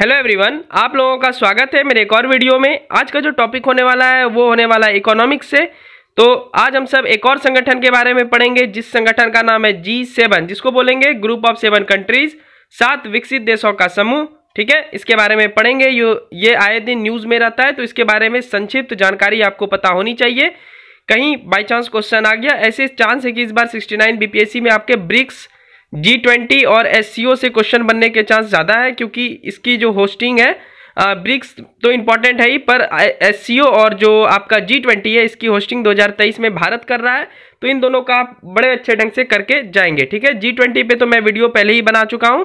hello everyone आप लोगों का स्वागत है मेरे एक और वीडियो में आज का जो टॉपिक होने वाला है वो होने वाला है इकोनॉमिक्स से तो आज हम सब एक और संगठन के बारे में पढ़ेंगे जिस संगठन का नाम है जी सेवन जिसको बोलेंगे ग्रुप ऑफ सेवन कंट्रीज सात विकसित देशों का समूह ठीक है इसके बारे में पढ़ेंगे यो ये आए दिन न्यूज़ में रहता है तो इसके बारे में संक्षिप्त जानकारी आपको पता होनी चाहिए कहीं बाई चांस क्वेश्चन आ गया ऐसे चांस है कि इस बार सिक्सटी नाइन में आपके ब्रिक्स जी ट्वेंटी और एस से क्वेश्चन बनने के चांस ज़्यादा है क्योंकि इसकी जो होस्टिंग है ब्रिक्स तो इम्पॉर्टेंट है ही पर एस और जो आपका जी ट्वेंटी है इसकी होस्टिंग 2023 में भारत कर रहा है तो इन दोनों का आप बड़े अच्छे ढंग से करके जाएंगे ठीक है जी ट्वेंटी पर तो मैं वीडियो पहले ही बना चुका हूँ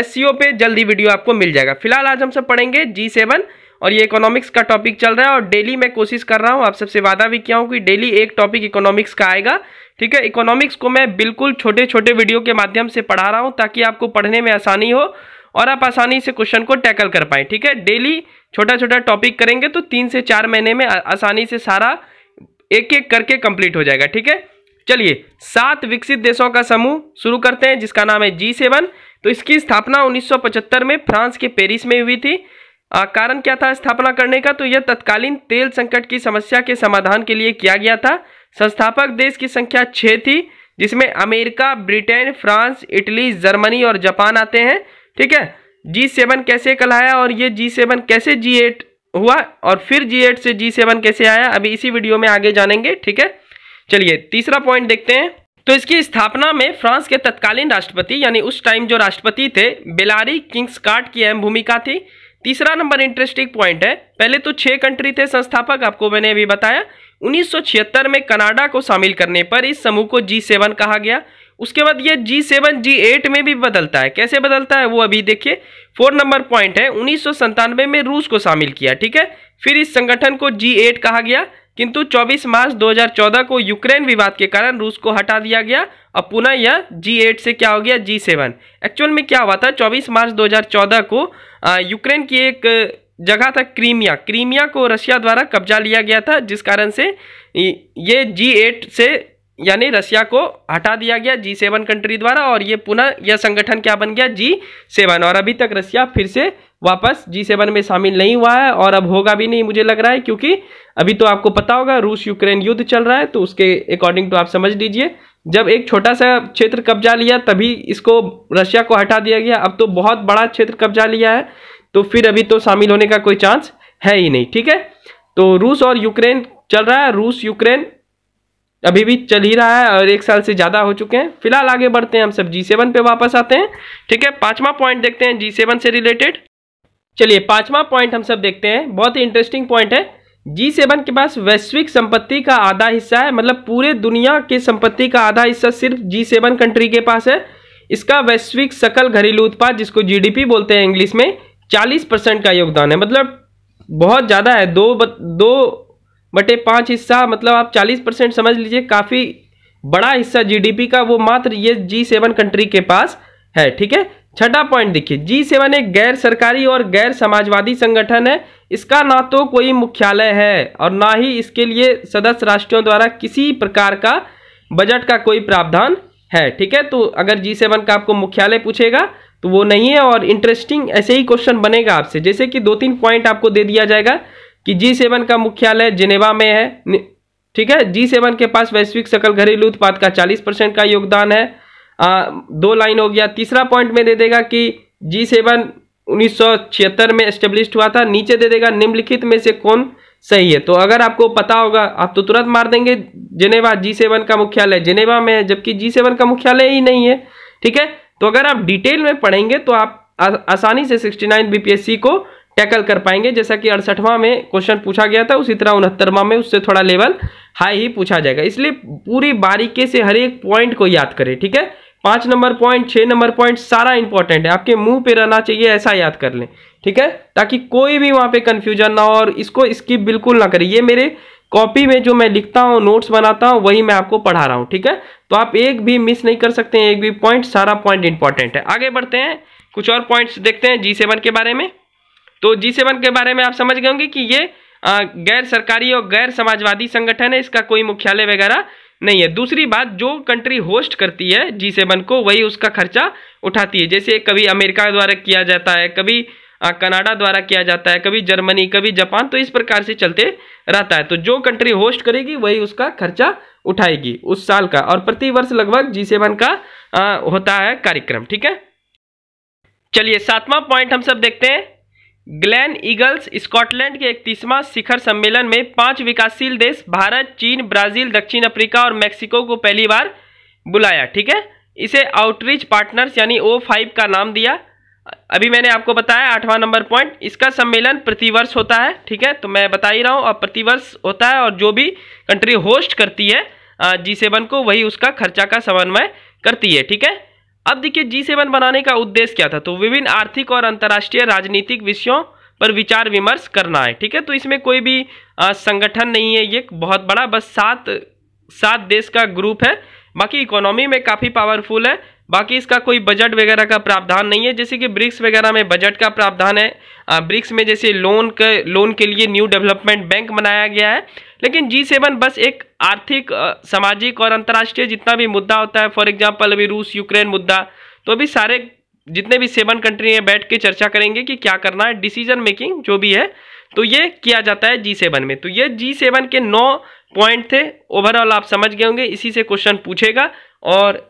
एस पे जल्दी वीडियो आपको मिल जाएगा फिलहाल आज हम सब पढ़ेंगे जी सेवन और ये इकोनॉमिक्स का टॉपिक चल रहा है और डेली मैं कोशिश कर रहा हूँ आप सबसे वादा भी किया हूँ कि डेली एक टॉपिक इकोनॉमिक्स का आएगा ठीक है इकोनॉमिक्स को मैं बिल्कुल छोटे छोटे वीडियो के माध्यम से पढ़ा रहा हूँ ताकि आपको पढ़ने में आसानी हो और आप आसानी से क्वेश्चन को टैकल कर पाएँ ठीक है डेली छोटा छोटा टॉपिक करेंगे तो तीन से चार महीने में आसानी से सारा एक एक करके कंप्लीट हो जाएगा ठीक है चलिए सात विकसित देशों का समूह शुरू करते हैं जिसका नाम है जी सेवन तो इसकी स्थापना 1975 में फ्रांस के पेरिस में हुई थी कारण क्या था स्थापना करने का तो यह तत्कालीन तेल संकट की समस्या के समाधान के लिए किया गया था संस्थापक देश की संख्या छः थी जिसमें America Britain France Italy Germany और जापान आते हैं ठीक है जी सेवन कैसे कहलाया और ये जी सेवन कैसे जी एट हुआ और फिर जी एट से जी सेवन कैसे आया अभी इसी वीडियो में आगे जानेंगे ठीक है चलिए तीसरा पॉइंट देखते हैं तो इसकी स्थापना में फ्रांस के तत्कालीन राष्ट्रपति यानी उस टाइम जो राष्ट्रपति थे बेलारी किंग्स कार्ड की अहम भूमिका थी तीसरा नंबर इंटरेस्टिंग पॉइंट है पहले तो छह कंट्री थे संस्थापक आपको मैंने अभी बताया 1976 में कनाडा को शामिल करने पर इस समूह को जी सेवन कहा गया उसके बाद ये जी सेवन जी एट में भी बदलता है कैसे बदलता है वो अभी देखिए फोर नंबर पॉइंट है उन्नीस में रूस को शामिल किया ठीक है फिर इस संगठन को जी एट कहा गया किंतु 24 मार्च 2014 को यूक्रेन विवाद के कारण रूस को हटा दिया गया और पुनः यह G8 से क्या हो गया G7 एक्चुअल में क्या हुआ था 24 मार्च 2014 को यूक्रेन की एक जगह था क्रीमिया क्रीमिया को रशिया द्वारा कब्जा लिया गया था जिस कारण से ये G8 से यानी रशिया को हटा दिया गया जी सेवन कंट्री द्वारा और ये पुनः यह संगठन क्या बन गया जी सेवन और अभी तक रशिया फिर से वापस जी सेवन में शामिल नहीं हुआ है और अब होगा भी नहीं मुझे लग रहा है क्योंकि अभी तो आपको पता होगा रूस यूक्रेन युद्ध चल रहा है तो उसके अकॉर्डिंग टू आप समझ लीजिए जब एक छोटा सा क्षेत्र कब्जा लिया तभी इसको रशिया को हटा दिया गया अब तो बहुत बड़ा क्षेत्र कब्जा लिया है तो फिर अभी तो शामिल होने का कोई चांस है ही नहीं ठीक है तो रूस और यूक्रेन चल रहा है रूस यूक्रेन अभी भी चल ही रहा है और एक साल से ज़्यादा हो चुके हैं फिलहाल आगे बढ़ते हैं हम सब जी सेवन पे वापस आते हैं ठीक है पांचवा पॉइंट देखते हैं जी सेवन से रिलेटेड चलिए पांचवा पॉइंट हम सब देखते हैं बहुत ही इंटरेस्टिंग पॉइंट है जी सेवन के पास वैश्विक संपत्ति का आधा हिस्सा है मतलब पूरे दुनिया के संपत्ति का आधा हिस्सा सिर्फ जी सेवन कंट्री के पास है इसका वैश्विक सकल घरेलू उत्पाद जिसको पी बोलते हैं इंग्लिश में चालीस परसेंट का योगदान है मतलब बहुत ज़्यादा है दो दो बटे पाँच हिस्सा मतलब आप चालीस परसेंट समझ लीजिए काफ़ी बड़ा हिस्सा जीडीपी का वो मात्र ये जी सेवन कंट्री के पास है ठीक है छठा पॉइंट देखिए जी सेवन एक गैर सरकारी और गैर समाजवादी संगठन है इसका ना तो कोई मुख्यालय है और ना ही इसके लिए सदस्य राष्ट्रों द्वारा किसी प्रकार का बजट का कोई प्रावधान है ठीक है तो अगर जी सेवन का आपको मुख्यालय पूछेगा तो वो नहीं है और इंटरेस्टिंग ऐसे ही क्वेश्चन बनेगा आपसे जैसे कि दो तीन पॉइंट आपको दे दिया जाएगा कि जी सेवन का मुख्यालय जिनेवा में है ठीक है जी सेवन के पास वैश्विक सकल घरेलू उत्पाद का चालीस परसेंट का योगदान है आ, दो लाइन हो गया तीसरा पॉइंट में दे देगा कि जी सेवन में एस्टेब्लिश हुआ था नीचे दे देगा निम्नलिखित में से कौन सही है तो अगर आपको पता होगा आप तो तुरंत मार देंगे जिनेवा जी सेवन का मुख्यालय जिनेवा में है जबकि जी सेवन का मुख्यालय ही नहीं है ठीक है तो अगर आप डिटेल में पढ़ेंगे तो आप आसानी से सिक्सटी नाइन बीपीएससी को टैकल कर पाएंगे जैसा कि अड़सठवां में क्वेश्चन पूछा गया था उसी तरह उनहत्तरवां में उससे थोड़ा लेवल हाई ही पूछा जाएगा इसलिए पूरी बारीके से हर एक पॉइंट को याद करें ठीक है पाँच नंबर पॉइंट छः नंबर पॉइंट सारा इंपॉर्टेंट है आपके मुंह पे रहना चाहिए ऐसा याद कर लें ठीक है ताकि कोई भी वहाँ पे कन्फ्यूजन ना हो और इसको स्किप बिल्कुल ना करें ये मेरे कॉपी में जो मैं लिखता हूँ नोट्स बनाता हूँ वही मैं आपको पढ़ा रहा हूँ ठीक है तो आप एक भी मिस नहीं कर सकते हैं एक भी पॉइंट सारा पॉइंट इंपॉर्टेंट है आगे बढ़ते हैं कुछ और पॉइंट्स देखते हैं जी सेवन के बारे में तो जी सेवन के बारे में आप समझ गए होंगे कि ये गैर सरकारी और गैर समाजवादी संगठन है इसका कोई मुख्यालय वगैरह नहीं है दूसरी बात जो कंट्री होस्ट करती है जी सेवन को वही उसका खर्चा उठाती है जैसे कभी अमेरिका द्वारा किया जाता है कभी कनाडा द्वारा किया जाता है कभी जर्मनी कभी जापान तो इस प्रकार से चलते रहता है तो जो कंट्री होस्ट करेगी वही उसका खर्चा उठाएगी उस साल का और प्रति वर्ष लगभग जी सेवन का आ, होता है कार्यक्रम ठीक है चलिए सातवां पॉइंट हम सब देखते हैं ग्लेन ईगल्स स्कॉटलैंड के इकतीसवां शिखर सम्मेलन में पांच विकासशील देश भारत चीन ब्राजील दक्षिण अफ्रीका और मेक्सिको को पहली बार बुलाया ठीक है इसे आउटरीच पार्टनर्स यानी ओ फाइव का नाम दिया अभी मैंने आपको बताया आठवां नंबर पॉइंट इसका सम्मेलन प्रतिवर्ष होता है ठीक है तो मैं बता ही रहा हूँ और प्रतिवर्ष होता है और जो भी कंट्री होस्ट करती है जी सेवन को वही उसका खर्चा का समन्वय करती है ठीक है अब देखिए जी सेवन बनाने का उद्देश्य क्या था तो विभिन्न आर्थिक और अंतर्राष्ट्रीय राजनीतिक विषयों पर विचार विमर्श करना है ठीक है तो इसमें कोई भी आ, संगठन नहीं है ये बहुत बड़ा बस सात सात देश का ग्रुप है बाकी इकोनॉमी में काफ़ी पावरफुल है बाकी इसका कोई बजट वगैरह का प्रावधान नहीं है जैसे कि ब्रिक्स वगैरह में बजट का प्रावधान है ब्रिक्स में जैसे लोन के लोन के लिए न्यू डेवलपमेंट बैंक बनाया गया है लेकिन जी सेवन बस एक आर्थिक सामाजिक और अंतर्राष्ट्रीय जितना भी मुद्दा होता है फॉर एग्जाम्पल अभी रूस यूक्रेन मुद्दा तो अभी सारे जितने भी सेवन कंट्री हैं बैठ के चर्चा करेंगे कि क्या करना है डिसीजन मेकिंग जो भी है तो ये किया जाता है जी सेवन में तो ये जी सेवन के नौ पॉइंट थे ओवरऑल आप समझ गए होंगे इसी से क्वेश्चन पूछेगा और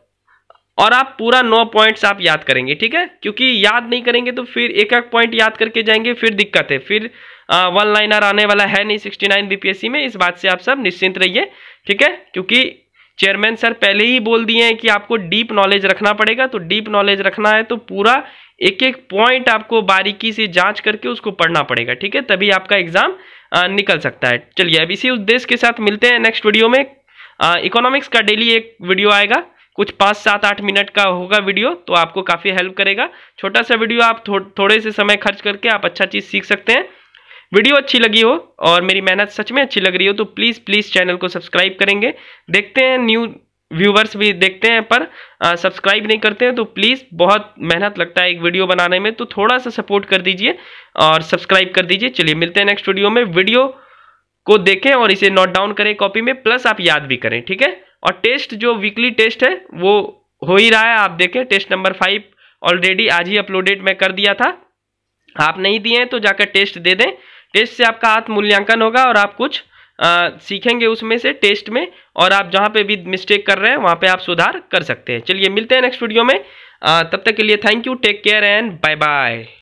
और आप पूरा नौ पॉइंट्स आप याद करेंगे ठीक है क्योंकि याद नहीं करेंगे तो फिर एक एक पॉइंट याद करके जाएंगे फिर दिक्कत है फिर आ, वन लाइनर आने वाला है नहीं सिक्सटी नाइन बीपीएससी में इस बात से आप सब निश्चिंत रहिए ठीक है क्योंकि चेयरमैन सर पहले ही बोल दिए हैं कि आपको डीप नॉलेज रखना पड़ेगा तो डीप नॉलेज रखना है तो पूरा एक एक पॉइंट आपको बारीकी से जांच करके उसको पढ़ना पड़ेगा ठीक है तभी आपका एग्जाम निकल सकता है चलिए अब इसी उद्देश्य के साथ मिलते हैं नेक्स्ट वीडियो में इकोनॉमिक्स का डेली एक वीडियो आएगा कुछ पाँच सात आठ मिनट का होगा वीडियो तो आपको काफ़ी हेल्प करेगा छोटा सा वीडियो आप थो, थोड़े से समय खर्च करके आप अच्छा चीज़ सीख सकते हैं वीडियो अच्छी लगी हो और मेरी मेहनत सच में अच्छी लग रही हो तो प्लीज़ प्लीज़ चैनल को सब्सक्राइब करेंगे देखते हैं न्यू व्यूवर्स भी देखते हैं पर सब्सक्राइब नहीं करते हैं तो प्लीज़ बहुत मेहनत लगता है एक वीडियो बनाने में तो थोड़ा सा सपोर्ट कर दीजिए और सब्सक्राइब कर दीजिए चलिए मिलते हैं नेक्स्ट वीडियो में वीडियो को देखें और इसे नोट डाउन करें कॉपी में प्लस आप याद भी करें ठीक है और टेस्ट जो वीकली टेस्ट है वो हो ही रहा है आप देखें टेस्ट नंबर फाइव ऑलरेडी आज ही अपलोडेड मैं कर दिया था आप नहीं दिए हैं तो जाकर टेस्ट दे दें टेस्ट से आपका हाथ मूल्यांकन होगा और आप कुछ आ, सीखेंगे उसमें से टेस्ट में और आप जहाँ पे भी मिस्टेक कर रहे हैं वहाँ पे आप सुधार कर सकते हैं चलिए मिलते हैं नेक्स्ट वीडियो में आ, तब तक के लिए thank you take care and bye bye